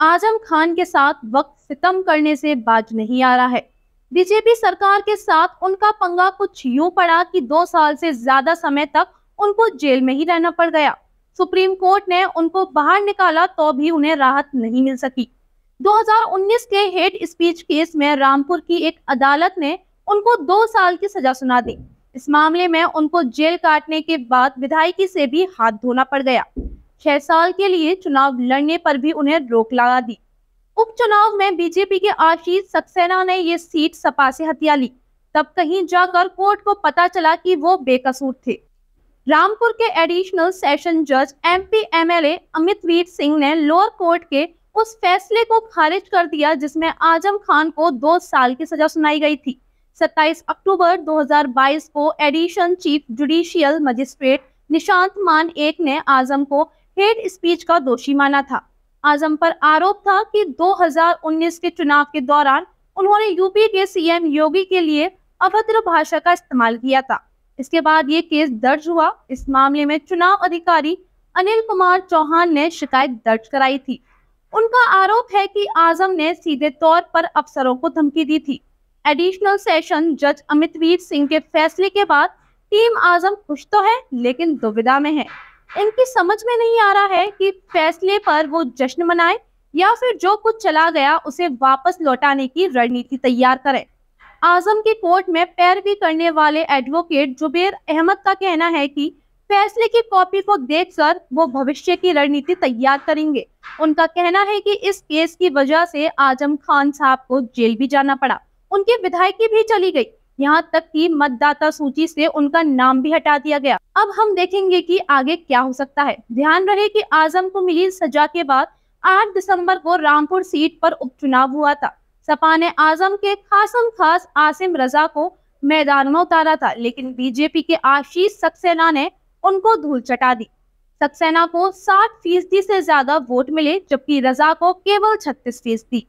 आजम खान के साथ वक्त सितम करने से बाज नहीं आ रहा है बीजेपी सरकार के साथ उनका पंगा कुछ यूं पड़ा कि दो साल से ज्यादा समय तक उनको जेल में ही रहना पड़ गया सुप्रीम कोर्ट ने उनको बाहर निकाला तो भी उन्हें राहत नहीं मिल सकी 2019 के हेड स्पीच केस में रामपुर की एक अदालत ने उनको दो साल की सजा सुना दी इस मामले में उनको जेल काटने के बाद विधायकी से भी हाथ धोना पड़ गया छह साल के लिए चुनाव लड़ने पर भी उन्हें रोक लगा दी उपचुनाव में बीजेपी के आशीष सक्सेना ने ये सीट सपा से हथिया ली तब कहीं जाकर कोर्ट को पता चला कि वो बेकसूर थे रामपुर के एडिशनल सेशन जज एमपी एमएलए अमितवीर सिंह ने लोअर कोर्ट के उस फैसले को खारिज कर दिया जिसमें आजम खान को दो साल की सजा सुनाई गई थी 27 अक्टूबर 2022 को addition chief judicial magistrate Nishant Mann एक ने आजम को हेट स्पीच का दोषी माना था आजम पर आरोप था कि 2019 के चुनाव के दौरान उन्होंने यूपी के सीएम योगी के लिए अभद्र भाषा का इस्तेमाल किया था इसके बाद ये केस दर्ज हुआ इस मामले में चुनाव अधिकारी अनिल कुमार चौहान ने शिकायत दर्ज कराई थी उनका आरोप है कि आजम ने सीधे तौर पर अफसरों को धमकी दी थी एडिशनल सेशन जज अमितवीर सिंह के फैसले के बाद टीम आजम खुश तो है लेकिन दुविधा में है इनकी समझ में नहीं आ रहा है कि फैसले पर वो जश्न मनाए या फिर जो कुछ चला गया उसे वापस लौटाने की रणनीति तैयार करें आजम की कोर्ट में पैरवी करने वाले एडवोकेट जुबेर अहमद का कहना है कि फैसले की कॉपी को देखकर वो भविष्य की रणनीति तैयार करेंगे उनका कहना है कि इस केस की वजह से आजम खान साहब को जेल भी जाना पड़ा उनकी विधायकी भी चली गई यहाँ तक कि मतदाता सूची से उनका नाम भी हटा दिया गया अब हम देखेंगे कि आगे क्या हो सकता है ध्यान रहे कि आजम को मिली सजा के बाद 8 दिसंबर को रामपुर सीट पर उपचुनाव हुआ था सपा ने आजम के खासम खास आसिम रजा को मैदान में उतारा था लेकिन बीजेपी के आशीष सक्सेना ने उनको धूल चटा दी सक्सेना को साठ फीसदी से ज्यादा वोट मिले जबकि रजा को केवल छत्तीस फीसदी